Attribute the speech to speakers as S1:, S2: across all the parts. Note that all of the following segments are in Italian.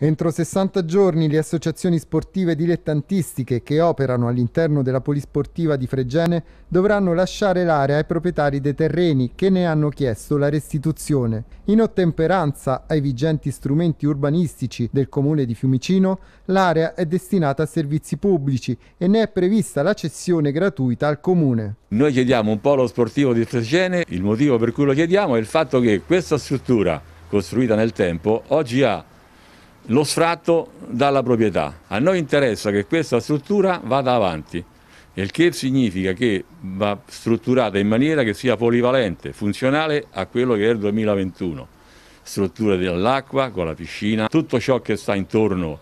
S1: Entro 60 giorni le associazioni sportive dilettantistiche che operano all'interno della polisportiva di Fregene dovranno lasciare l'area ai proprietari dei terreni che ne hanno chiesto la restituzione. In ottemperanza ai vigenti strumenti urbanistici del comune di Fiumicino, l'area è destinata a servizi pubblici e ne è prevista la cessione gratuita al comune.
S2: Noi chiediamo un polo sportivo di Fregene, il motivo per cui lo chiediamo è il fatto che questa struttura costruita nel tempo oggi ha lo sfratto dalla proprietà. A noi interessa che questa struttura vada avanti, il che significa che va strutturata in maniera che sia polivalente, funzionale a quello che è il 2021. Strutture dell'acqua, con la piscina, tutto ciò che sta intorno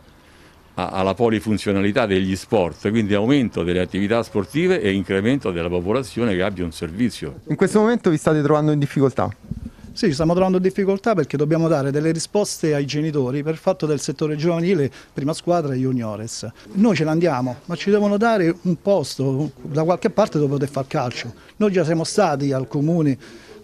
S2: alla polifunzionalità degli sport, quindi aumento delle attività sportive e incremento della popolazione che abbia un servizio.
S1: In questo momento vi state trovando in difficoltà?
S3: Sì, ci stiamo trovando difficoltà perché dobbiamo dare delle risposte ai genitori per il fatto del settore giovanile, prima squadra e juniores. Noi ce ne andiamo, ma ci devono dare un posto da qualche parte dove poter far calcio. Noi già siamo stati al comune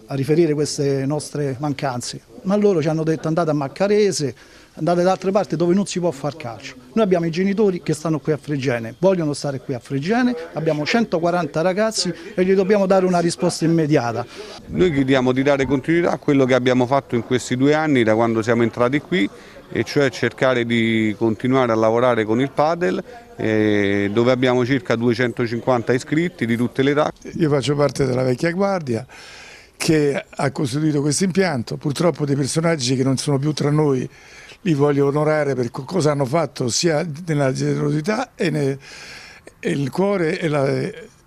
S3: a riferire queste nostre mancanze, ma loro ci hanno detto andate a Maccarese, andate da altre parti dove non si può far calcio. Noi abbiamo i genitori che stanno qui a Fregene, vogliono stare qui a Fregene, abbiamo 140 ragazzi e gli dobbiamo dare una risposta immediata.
S4: Noi chiediamo di dare continuità a quello che abbiamo fatto in questi due anni da quando siamo entrati qui e cioè cercare di continuare a lavorare con il padel eh, dove abbiamo circa 250 iscritti di tutte le età.
S5: Io faccio parte della vecchia guardia che ha costituito questo impianto, purtroppo dei personaggi che non sono più tra noi li voglio onorare per cosa hanno fatto sia nella generosità e, nel, e il cuore e, la,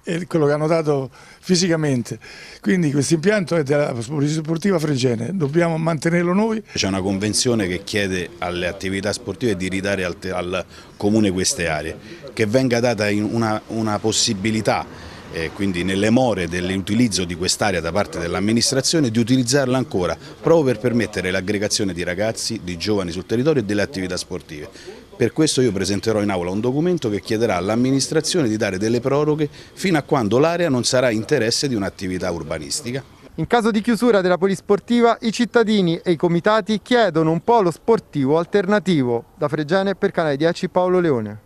S5: e, quello che hanno dato fisicamente. Quindi questo impianto è della Polizia Sportiva Fregene, dobbiamo mantenerlo noi.
S6: C'è una convenzione che chiede alle attività sportive di ridare al, al comune queste aree, che venga data una, una possibilità eh, quindi nelle more dell'utilizzo di quest'area da parte dell'amministrazione, di utilizzarla ancora proprio per permettere l'aggregazione di ragazzi, di giovani sul territorio e delle attività sportive. Per questo io presenterò in aula un documento che chiederà all'amministrazione di dare delle
S1: proroghe fino a quando l'area non sarà interesse di un'attività urbanistica. In caso di chiusura della polisportiva i cittadini e i comitati chiedono un polo sportivo alternativo. Da Fregene per Canale 10 Paolo Leone.